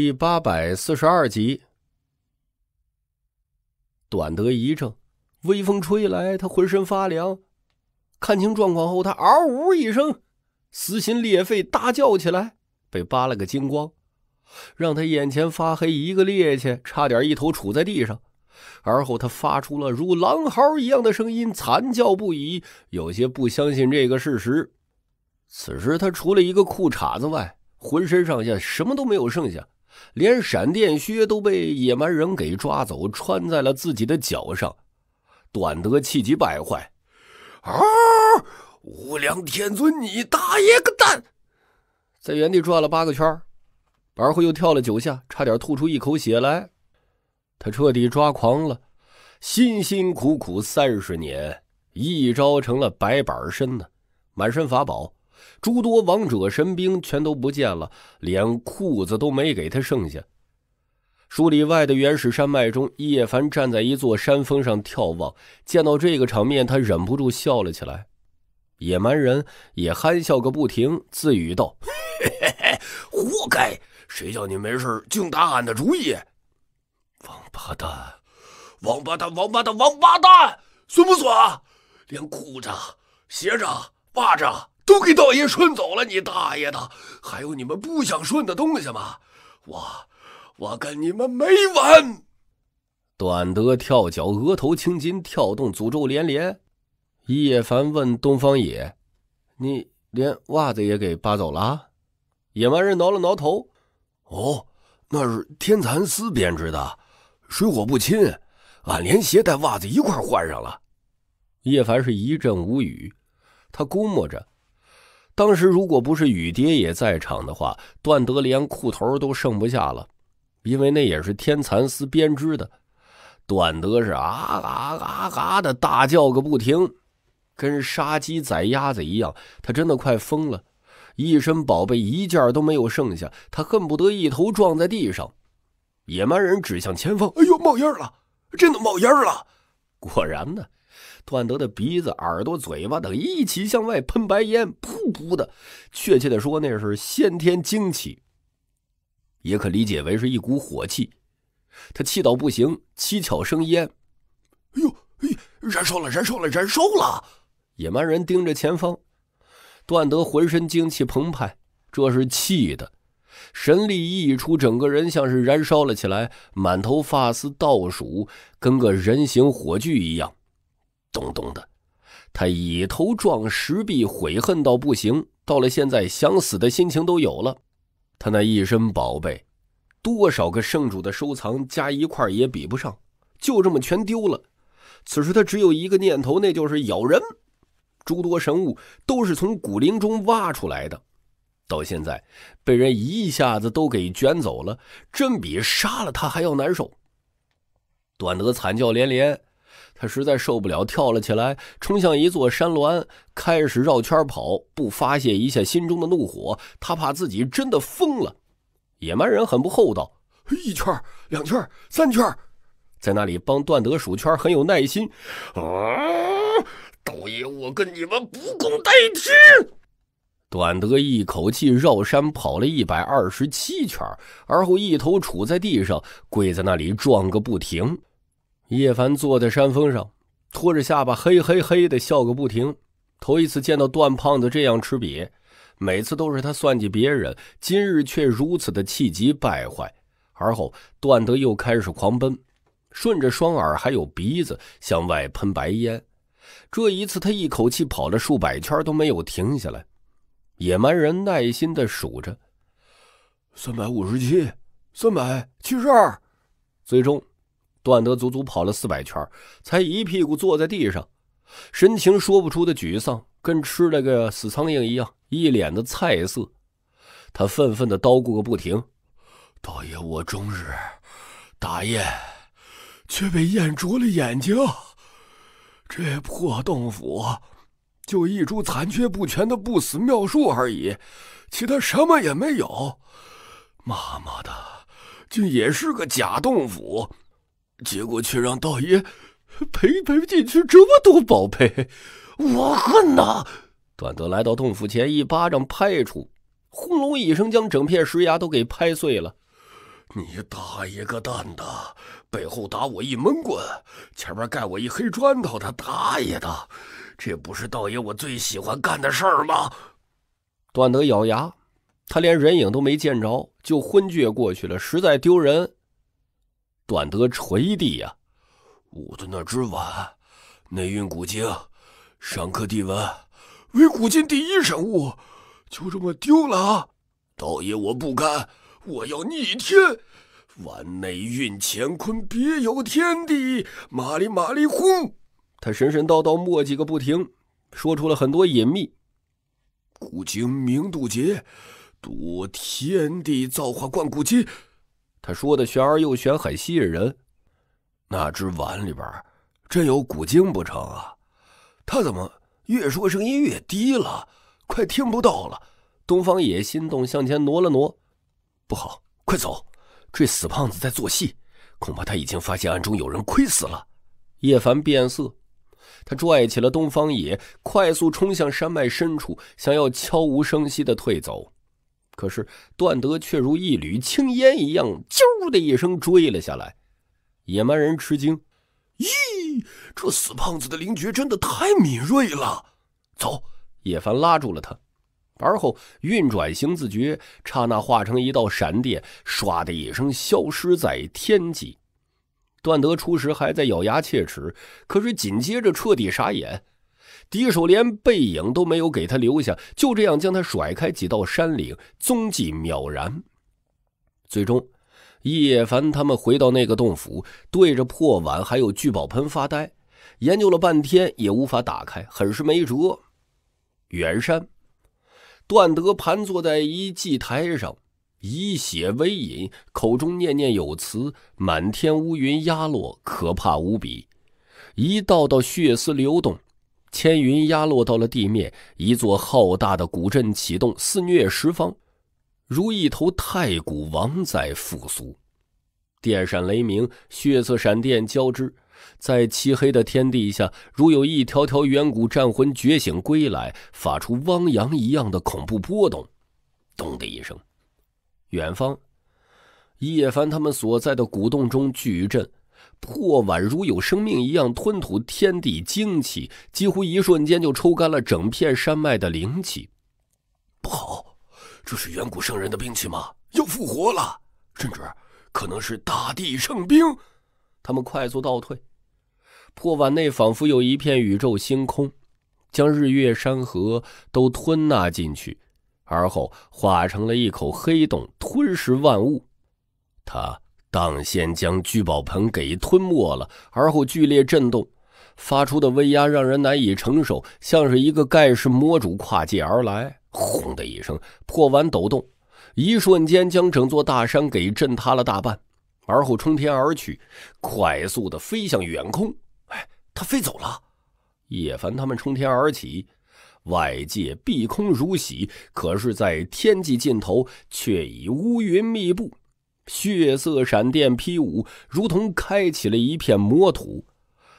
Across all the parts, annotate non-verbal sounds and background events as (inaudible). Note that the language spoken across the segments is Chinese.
第八百四十二集，短德一怔，微风吹来，他浑身发凉。看清状况后，他嗷呜一声，撕心裂肺大叫起来，被扒了个精光，让他眼前发黑，一个趔趄，差点一头杵在地上。而后，他发出了如狼嚎一样的声音，惨叫不已，有些不相信这个事实。此时，他除了一个裤衩子外，浑身上下什么都没有剩下。连闪电靴都被野蛮人给抓走，穿在了自己的脚上。短德气急败坏：“啊！无量天尊，你大爷个蛋！”在原地转了八个圈，而后又跳了九下，差点吐出一口血来。他彻底抓狂了，辛辛苦苦三十年，一招成了白板身呢，满身法宝。诸多王者神兵全都不见了，连裤子都没给他剩下。数里外的原始山脉中，叶凡站在一座山峰上眺望，见到这个场面，他忍不住笑了起来。野蛮人也憨笑个不停，自语道：“嘿嘿嘿，活该！谁叫你没事净打俺的主意？王八蛋，王八蛋，王八蛋！王八蛋，算不算？连裤子、鞋子、袜子都给道爷顺走了，你大爷的！还有你们不想顺的东西吗？我，我跟你们没完！短得跳脚，额头青筋跳动，诅咒连连。叶凡问东方野：“你连袜子也给扒走了？”野蛮人挠了挠头：“哦，那是天蚕丝编织的，水火不侵。俺连鞋带袜子一块换上了。”叶凡是一阵无语，他估摸着。当时如果不是雨蝶也在场的话，段德连裤头都剩不下了，因为那也是天蚕丝编织的。段德是啊啊啊啊的大叫个不停，跟杀鸡宰鸭子一样，他真的快疯了，一身宝贝一件都没有剩下，他恨不得一头撞在地上。野蛮人指向前方：“哎呦，冒烟了，真的冒烟了！” (laughs) 果然呢，段德的鼻子、耳朵、嘴巴等一起向外喷白烟，噗噗的。确切的说，那是先天精气，也可理解为是一股火气。他气到不行，七窍生烟。哎呦，哎，燃烧了，燃烧了，燃烧了！野蛮人盯着前方，段德浑身精气澎湃，这是气的。神力溢出，整个人像是燃烧了起来，满头发丝倒数，跟个人形火炬一样，咚咚的，他以头撞石壁，悔恨到不行。到了现在，想死的心情都有了。他那一身宝贝，多少个圣主的收藏加一块也比不上，就这么全丢了。此时他只有一个念头，那就是咬人。诸多神物都是从古灵中挖出来的。到现在被人一下子都给卷走了，真比杀了他还要难受。段德惨叫连连，他实在受不了，跳了起来，冲向一座山峦，开始绕圈跑。不发泄一下心中的怒火，他怕自己真的疯了。野蛮人很不厚道，一圈、两圈、三圈，在那里帮段德数圈，很有耐心。啊！道爷，我跟你们不共戴天！段德一口气绕山跑了一百二十七圈，而后一头杵在地上，跪在那里撞个不停。叶凡坐在山峰上，托着下巴，嘿嘿嘿的笑个不停。头一次见到段胖子这样吃瘪，每次都是他算计别人，今日却如此的气急败坏。而后段德又开始狂奔，顺着双耳还有鼻子向外喷白烟。这一次他一口气跑了数百圈都没有停下来。野蛮人耐心的数着，三百五十七，三百七十二，最终，段德足足跑了四百圈，才一屁股坐在地上，神情说不出的沮丧，跟吃了个死苍蝇一样，一脸的菜色。他愤愤的叨咕个不停：“大爷，我终日打雁，却被雁啄了眼睛这破洞府！”就一株残缺不全的不死妙树而已，其他什么也没有。妈妈的，竟也是个假洞府，结果却让道爷赔赔进去这么多宝贝，我恨呐！段德来到洞府前，一巴掌拍出，轰隆一声，将整片石崖都给拍碎了。你大爷个蛋的，背后打我一闷棍，前面盖我一黑砖头，他大爷的！这不是道爷我最喜欢干的事儿吗？段德咬牙，他连人影都没见着，就昏厥过去了，实在丢人。段德垂地呀！我的那只碗，内蕴古经，上刻帝文，为古今第一神物，就这么丢了啊！道爷，我不甘，我要逆天！碗内蕴乾坤，别有天地，马里马里轰！他神神叨叨磨叽个不停，说出了很多隐秘。古今明渡劫，渡天地造化贯古今。他说的玄而又玄，很吸引人。那只碗里边真有古今不成啊？他怎么越说声音越低了，快听不到了。东方也心动，向前挪了挪。不好，快走！这死胖子在做戏，恐怕他已经发现暗中有人亏死了。叶凡变色。他拽起了东方野，快速冲向山脉深处，想要悄无声息地退走。可是段德却如一缕青烟一样，啾的一声追了下来。野蛮人吃惊：“咦，这死胖子的灵觉真的太敏锐了！”走，叶凡拉住了他，而后运转行字诀，刹那化成一道闪电，唰的一声消失在天际。段德初时还在咬牙切齿，可是紧接着彻底傻眼，敌手连背影都没有给他留下，就这样将他甩开几道山岭，踪迹渺然。最终，叶凡他们回到那个洞府，对着破碗还有聚宝盆发呆，研究了半天也无法打开，很是没辙。远山，段德盘坐在一祭台上。以血为引，口中念念有词。满天乌云压落，可怕无比。一道道血丝流动，千云压落到了地面。一座浩大的古阵启动，肆虐十方，如一头太古王在复苏。电闪雷鸣，血色闪电交织，在漆黑的天地下，如有一条条远古战魂觉醒归来，发出汪洋一样的恐怖波动。咚的一声。远方，叶凡他们所在的古洞中，巨震，破碗如有生命一样吞吐天地精气，几乎一瞬间就抽干了整片山脉的灵气。不好，这是远古圣人的兵器吗？要复活了，甚至可能是大地圣兵。他们快速倒退，破碗内仿佛有一片宇宙星空，将日月山河都吞纳进去。而后化成了一口黑洞，吞噬万物。他当先将聚宝盆给吞没了，而后剧烈震动，发出的威压让人难以承受，像是一个盖世魔主跨界而来。轰的一声，破碗抖动，一瞬间将整座大山给震塌了大半，而后冲天而去，快速的飞向远空。哎，他飞走了。叶凡他们冲天而起。外界碧空如洗，可是，在天际尽头却已乌云密布，血色闪电劈舞，如同开启了一片魔土。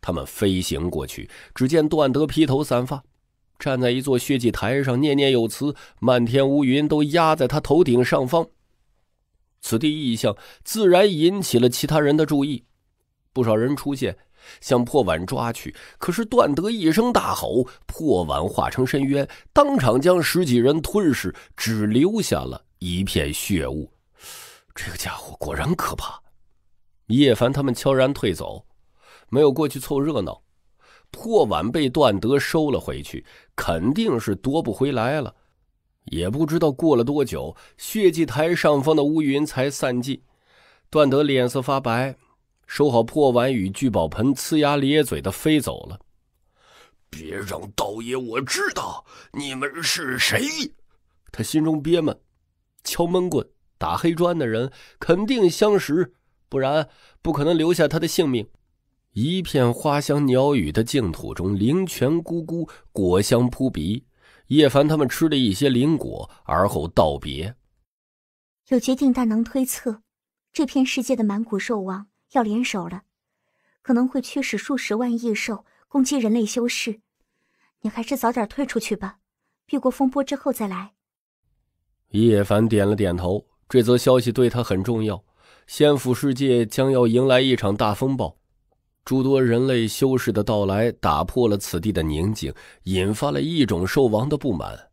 他们飞行过去，只见段德披头散发，站在一座血祭台上，念念有词。漫天乌云都压在他头顶上方。此地异象自然引起了其他人的注意，不少人出现。向破碗抓去，可是段德一声大吼，破碗化成深渊，当场将十几人吞噬，只留下了一片血雾。这个家伙果然可怕。叶凡他们悄然退走，没有过去凑热闹。破碗被段德收了回去，肯定是夺不回来了。也不知道过了多久，血祭台上方的乌云才散尽，段德脸色发白。收好破碗与聚宝盆，呲牙咧嘴的飞走了。别让道爷我知道你们是谁！他心中憋闷，敲闷棍、打黑砖的人肯定相识，不然不可能留下他的性命。一片花香鸟语的净土中，灵泉咕咕，果香扑鼻。叶凡他们吃了一些灵果，而后道别。有决定大能推测，这片世界的满谷兽王。要联手了，可能会驱使数十万异兽攻击人类修士，你还是早点退出去吧，避过风波之后再来。叶凡点了点头，这则消息对他很重要。仙府世界将要迎来一场大风暴，诸多人类修士的到来打破了此地的宁静，引发了异种兽王的不满。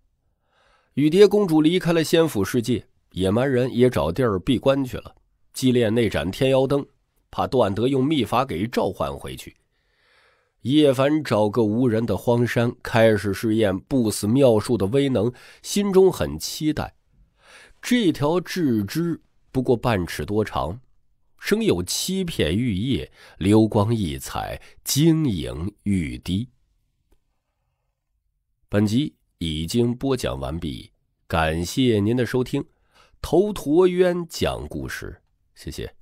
雨蝶公主离开了仙府世界，野蛮人也找地儿闭关去了，祭炼那盏天妖灯。怕段德用秘法给召唤回去，叶凡找个无人的荒山，开始试验不死妙术的威能，心中很期待。这条枝枝不过半尺多长，生有七片玉叶，流光溢彩，晶莹欲滴。本集已经播讲完毕，感谢您的收听，头陀渊讲故事，谢谢。